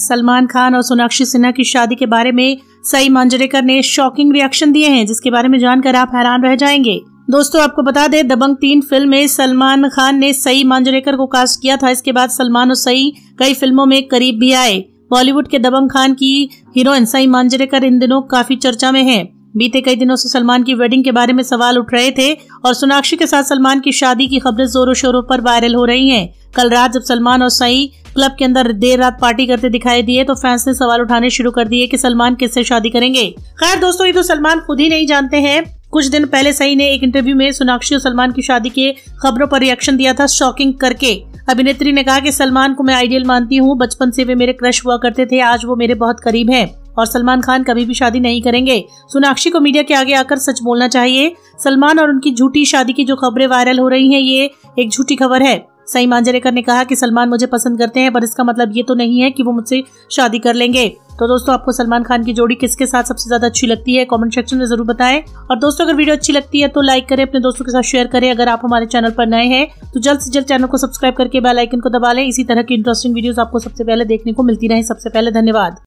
सलमान खान और सोनाक्षी सिन्हा की शादी के बारे में सई मांजरेकर ने शॉकिंग रिएक्शन दिए हैं जिसके बारे में जानकर आप हैरान रह जाएंगे दोस्तों आपको बता दें दबंग तीन फिल्म में सलमान खान ने सई मांजरेकर को कास्ट किया था इसके बाद सलमान और सई कई फिल्मों में करीब भी आए बॉलीवुड के दबंग खान की हीरोइन सई मांजरेकर इन दिनों काफी चर्चा में है बीते कई दिनों से सलमान की वेडिंग के बारे में सवाल उठ रहे थे और सोनाक्षी के साथ सलमान की शादी की खबरें जोरों शोरों पर वायरल हो रही हैं। कल रात जब सलमान और सई क्लब के अंदर देर रात पार्टी करते दिखाई दिए तो फैंस ने सवाल उठाने शुरू कर दिए कि सलमान किससे शादी करेंगे खैर दोस्तों ये तो सलमान खुद ही नहीं जानते हैं कुछ दिन पहले सही ने एक इंटरव्यू में सोनाक्षी और सलमान की शादी के खबरों पर रिएक्शन दिया था शॉकिंग करके अभिनेत्री ने कहा कि सलमान को मैं आइडियल मानती हूँ बचपन से वे मेरे क्रश हुआ करते थे आज वो मेरे बहुत करीब हैं और सलमान खान कभी भी शादी नहीं करेंगे सोनाक्षी को मीडिया के आगे आकर सच बोलना चाहिए सलमान और उनकी झूठी शादी की जो खबरें वायरल हो रही हैं ये एक झूठी खबर है सई मांजरेकर ने कहा कि सलमान मुझे पसंद करते हैं पर इसका मतलब ये तो नहीं है कि वो मुझसे शादी कर लेंगे तो दोस्तों आपको सलमान खान की जोड़ी किसके साथ सबसे ज्यादा अच्छी लगती है कमेंट सेक्शन में जरूर बताएं और दोस्तों अगर वीडियो अच्छी लगती है तो लाइक करें अपने दोस्तों के साथ शेयर करें अगर आप हमारे चैनल पर नए हैं तो जल्द से जल्द चैनल को सब्सक्राइब करके बेल आइकन को दबा लें इसी तरह की इंटरेस्टिंग वीडियो आपको सबसे पहले देखने को मिलती रहे सबसे पहले धन्यवाद